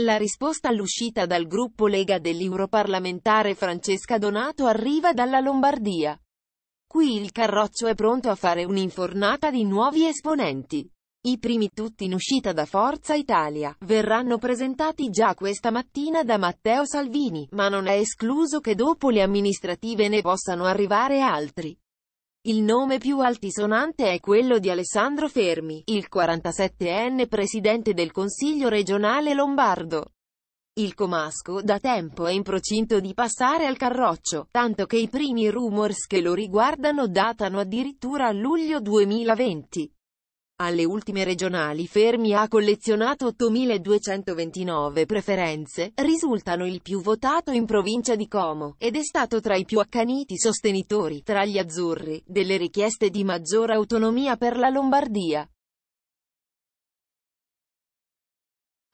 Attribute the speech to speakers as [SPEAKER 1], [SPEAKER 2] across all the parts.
[SPEAKER 1] La risposta all'uscita dal gruppo Lega dell'europarlamentare Francesca Donato arriva dalla Lombardia. Qui il Carroccio è pronto a fare un'infornata di nuovi esponenti. I primi tutti in uscita da Forza Italia, verranno presentati già questa mattina da Matteo Salvini, ma non è escluso che dopo le amministrative ne possano arrivare altri. Il nome più altisonante è quello di Alessandro Fermi, il 47enne presidente del Consiglio regionale lombardo. Il comasco da tempo è in procinto di passare al carroccio, tanto che i primi rumors che lo riguardano datano addirittura a luglio 2020. Alle ultime regionali Fermi ha collezionato 8.229 preferenze, risultano il più votato in provincia di Como, ed è stato tra i più accaniti
[SPEAKER 2] sostenitori, tra gli azzurri, delle richieste di maggiore autonomia per la Lombardia.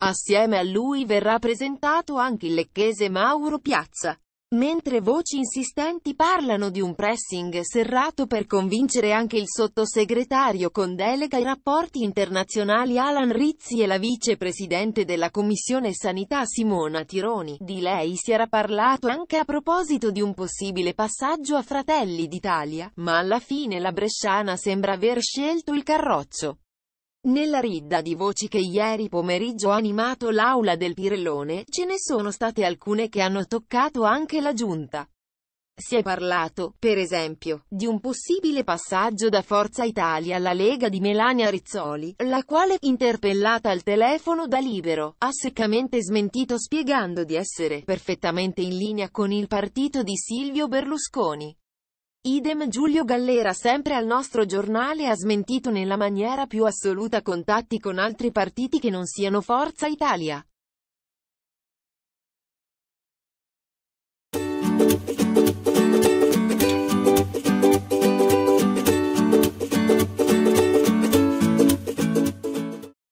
[SPEAKER 2] Assieme a lui verrà presentato anche il lecchese Mauro Piazza. Mentre voci insistenti parlano di
[SPEAKER 1] un pressing serrato per convincere anche il sottosegretario con delega ai rapporti internazionali Alan Rizzi e la vicepresidente della Commissione Sanità Simona Tironi, di lei si era parlato anche a proposito di un possibile passaggio a Fratelli d'Italia, ma alla fine la Bresciana sembra aver scelto il carroccio. Nella ridda di voci che ieri pomeriggio ha animato l'aula del Pirellone, ce ne sono state alcune che hanno toccato anche la giunta. Si è parlato, per esempio, di un possibile passaggio da Forza Italia alla Lega di Melania Rizzoli, la quale, interpellata al telefono da Libero, ha seccamente smentito spiegando di essere perfettamente in linea con il partito di Silvio Berlusconi. Idem Giulio Gallera sempre al nostro giornale ha smentito nella maniera più
[SPEAKER 2] assoluta contatti con altri partiti che non siano Forza Italia.